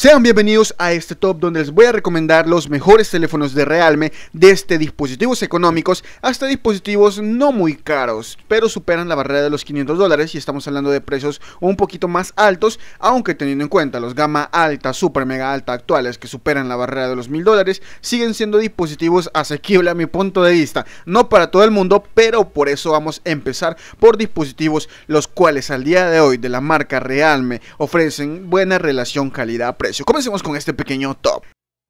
Sean bienvenidos a este top donde les voy a recomendar los mejores teléfonos de Realme desde dispositivos económicos hasta dispositivos no muy caros, pero superan la barrera de los 500 dólares y estamos hablando de precios un poquito más altos, aunque teniendo en cuenta los gama alta, super mega alta actuales que superan la barrera de los 1000 dólares, siguen siendo dispositivos asequibles a mi punto de vista, no para todo el mundo, pero por eso vamos a empezar por dispositivos los cuales al día de hoy de la marca Realme ofrecen buena relación calidad-precio. Comencemos con este pequeño top.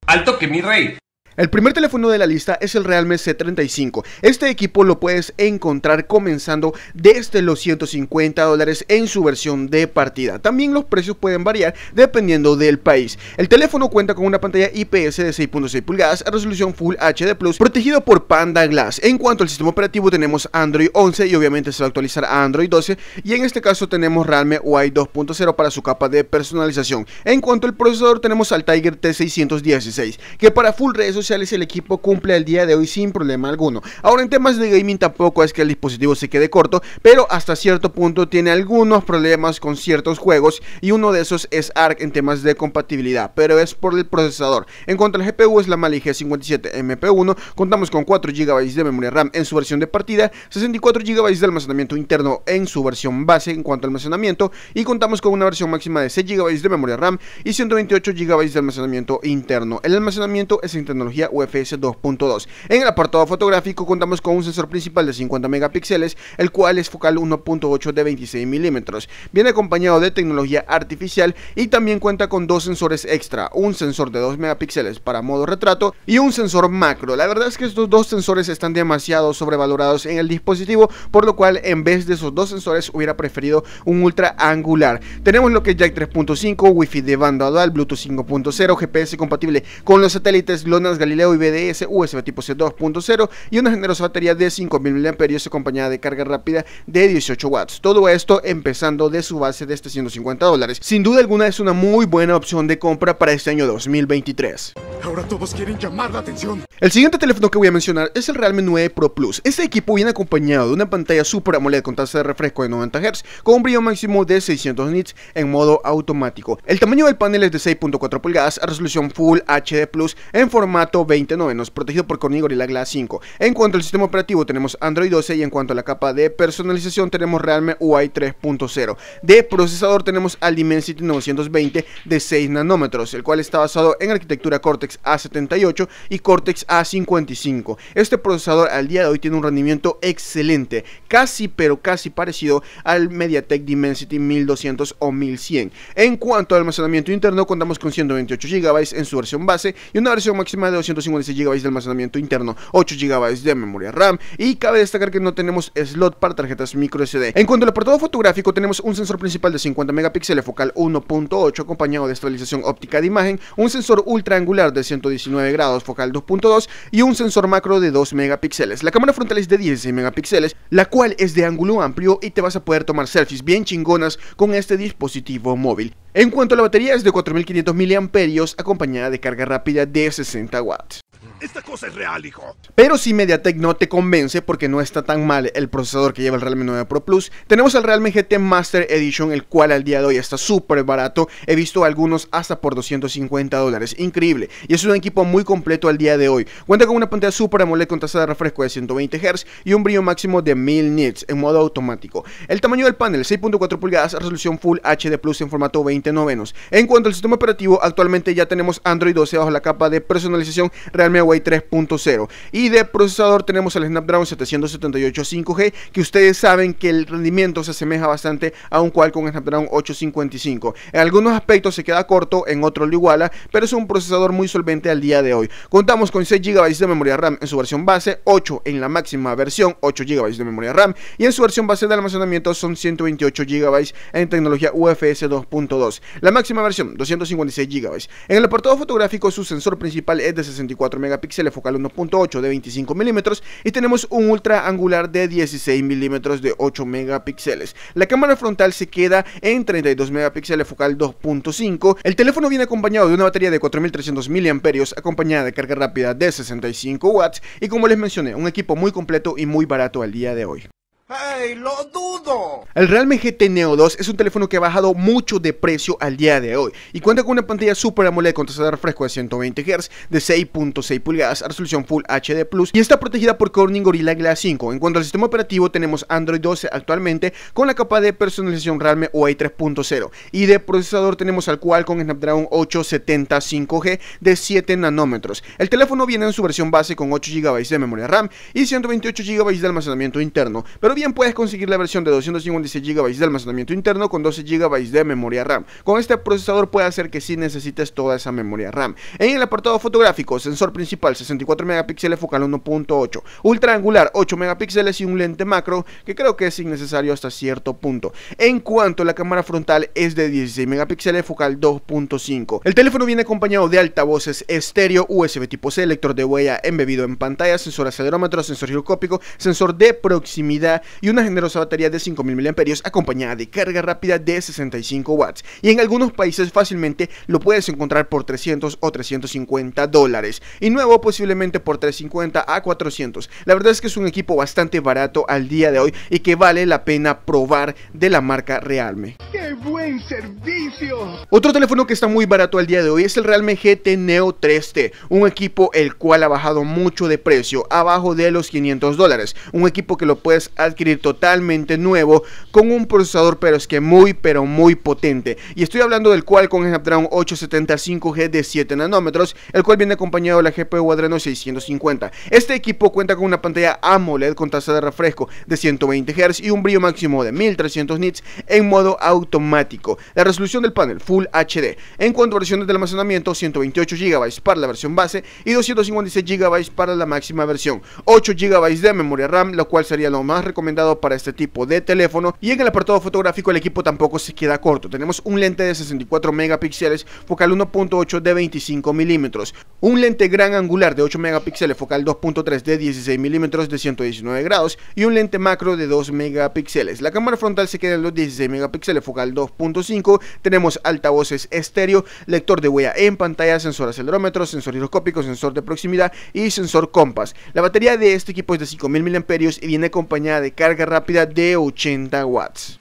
Alto que mi rey. El primer teléfono de la lista es el Realme C35. Este equipo lo puedes encontrar comenzando desde los 150 dólares en su versión de partida. También los precios pueden variar dependiendo del país. El teléfono cuenta con una pantalla IPS de 6.6 pulgadas a resolución Full HD Plus protegido por Panda Glass. En cuanto al sistema operativo tenemos Android 11 y obviamente se va a actualizar a Android 12 y en este caso tenemos Realme UI 2.0 para su capa de personalización. En cuanto al procesador tenemos al Tiger T616 que para full redes el equipo cumple el día de hoy sin problema alguno. Ahora en temas de gaming tampoco es que el dispositivo se quede corto, pero hasta cierto punto tiene algunos problemas con ciertos juegos y uno de esos es ARC en temas de compatibilidad, pero es por el procesador. En cuanto al GPU es la Mali G57MP1, contamos con 4 GB de memoria RAM en su versión de partida, 64 GB de almacenamiento interno en su versión base en cuanto al almacenamiento y contamos con una versión máxima de 6 GB de memoria RAM y 128 GB de almacenamiento interno. El almacenamiento es en tecnología UFS 2.2. En el apartado fotográfico contamos con un sensor principal de 50 megapíxeles, el cual es focal 1.8 de 26 milímetros. Viene acompañado de tecnología artificial y también cuenta con dos sensores extra, un sensor de 2 megapíxeles para modo retrato y un sensor macro. La verdad es que estos dos sensores están demasiado sobrevalorados en el dispositivo, por lo cual en vez de esos dos sensores hubiera preferido un ultra angular. Tenemos lo que es Jack 3.5, Wifi de banda dual, Bluetooth 5.0, GPS compatible con los satélites, lonas Galileo y BDS USB tipo C2.0 y una generosa batería de 5.000 mAh acompañada de carga rápida de 18 watts. Todo esto empezando de su base de 150 este dólares. Sin duda alguna es una muy buena opción de compra para este año 2023. Ahora todos quieren llamar la atención. El siguiente teléfono que voy a mencionar es el Realme 9 Pro Plus. Este equipo viene acompañado de una pantalla Super AMOLED con tasa de refresco de 90 Hz con un brillo máximo de 600 nits en modo automático. El tamaño del panel es de 6.4 pulgadas a resolución Full HD Plus en formato 29, protegido por Corning Gorilla Glass 5. En cuanto al sistema operativo tenemos Android 12 y en cuanto a la capa de personalización tenemos Realme UI 3.0. De procesador tenemos al Dimensity 920 de 6 nanómetros, el cual está basado en arquitectura Cortex A78 y Cortex A55. Este procesador al día de hoy tiene un rendimiento excelente, casi pero casi parecido al MediaTek Dimensity 1200 o 1100. En cuanto al almacenamiento interno contamos con 128 GB en su versión base y una versión máxima de 256 GB de almacenamiento interno, 8 GB de memoria RAM y cabe destacar que no tenemos slot para tarjetas micro SD. En cuanto al apartado fotográfico, tenemos un sensor principal de 50 megapíxeles focal 1.8 acompañado de estabilización óptica de imagen, un sensor ultra angular de 119 grados focal 2.2 y un sensor macro de 2 megapíxeles. La cámara frontal es de 16 megapíxeles, la cual es de ángulo amplio y te vas a poder tomar selfies bien chingonas con este dispositivo móvil. En cuanto a la batería es de 4500 mAh acompañada de carga rápida de 60 watts. Esta cosa es real, hijo. Pero si Mediatek no te convence porque no está tan mal el procesador que lleva el Realme 9 Pro Plus, tenemos el Realme GT Master Edition, el cual al día de hoy está súper barato. He visto algunos hasta por 250 dólares. Increíble. Y es un equipo muy completo al día de hoy. Cuenta con una pantalla súper AMOLED con tasa de refresco de 120 Hz y un brillo máximo de 1000 nits en modo automático. El tamaño del panel 6.4 pulgadas, resolución Full HD Plus en formato 20 novenos. En cuanto al sistema operativo, actualmente ya tenemos Android 12 bajo la capa de personalización Realme 3.0. Y de procesador tenemos el Snapdragon 778 5G, que ustedes saben que el rendimiento se asemeja bastante a un cual con Snapdragon 855. En algunos aspectos se queda corto, en otros lo iguala, pero es un procesador muy solvente al día de hoy. Contamos con 6 GB de memoria RAM en su versión base, 8 en la máxima versión, 8 GB de memoria RAM, y en su versión base de almacenamiento son 128 GB en tecnología UFS 2.2. La máxima versión, 256 GB. En el apartado fotográfico, su sensor principal es de 64 MB píxeles focal 1.8 de 25 milímetros y tenemos un ultra angular de 16 milímetros de 8 megapíxeles. La cámara frontal se queda en 32 megapíxeles focal 2.5. El teléfono viene acompañado de una batería de 4300 mAh acompañada de carga rápida de 65 watts y como les mencioné, un equipo muy completo y muy barato al día de hoy. ¡Hey! lo dudo! El Realme GT Neo 2 es un teléfono que ha bajado mucho de precio al día de hoy y cuenta con una pantalla Super AMOLED con tasa fresco refresco de 120 Hz de 6.6 pulgadas a resolución Full HD Plus y está protegida por Corning Gorilla Glass 5. En cuanto al sistema operativo tenemos Android 12 actualmente con la capa de personalización Realme UI 3.0 y de procesador tenemos al cual con Snapdragon 870 5G de 7 nanómetros. El teléfono viene en su versión base con 8 GB de memoria RAM y 128 GB de almacenamiento interno, pero también puedes conseguir la versión de 256 GB de almacenamiento interno con 12 GB de memoria RAM. Con este procesador puede hacer que si necesites toda esa memoria RAM. En el apartado fotográfico, sensor principal 64 megapíxeles focal 1.8, ultraangular 8 megapíxeles y un lente macro que creo que es innecesario hasta cierto punto. En cuanto a la cámara frontal es de 16 megapíxeles focal 2.5. El teléfono viene acompañado de altavoces estéreo, USB tipo C, lector de huella embebido en pantalla, sensor acelerómetro, sensor giroscópico, sensor de proximidad y una generosa batería de 5.000 mAh acompañada de carga rápida de 65 watts. Y en algunos países fácilmente lo puedes encontrar por 300 o 350 dólares. Y nuevo posiblemente por 350 a 400. La verdad es que es un equipo bastante barato al día de hoy y que vale la pena probar de la marca Realme. ¡Qué buen servicio! Otro teléfono que está muy barato al día de hoy es el Realme GT Neo 3T, un equipo el cual ha bajado mucho de precio, abajo de los 500 dólares, un equipo que lo puedes adquirir totalmente nuevo con un procesador pero es que muy pero muy potente. Y estoy hablando del cual con Snapdragon 875 g de 7 nanómetros, el cual viene acompañado de la GPU Adreno 650. Este equipo cuenta con una pantalla AMOLED con tasa de refresco de 120 Hz y un brillo máximo de 1300 nits en modo automático. La resolución del panel Full HD. En cuanto a versiones de almacenamiento, 128 GB para la versión base y 256 GB para la máxima versión. 8 GB de memoria RAM, lo cual sería lo más recomendable para este tipo de teléfono y en el apartado fotográfico el equipo tampoco se queda corto. Tenemos un lente de 64 megapíxeles focal 1.8 de 25 milímetros, un lente gran angular de 8 megapíxeles focal 2.3 de 16 milímetros de 119 grados y un lente macro de 2 megapíxeles. La cámara frontal se queda en los 16 megapíxeles focal 2.5, tenemos altavoces estéreo, lector de huella en pantalla, sensor acelerómetro, sensor hidroscópico sensor de proximidad y sensor compás. La batería de este equipo es de 5000 mAh y viene acompañada de carga rápida de 80 watts.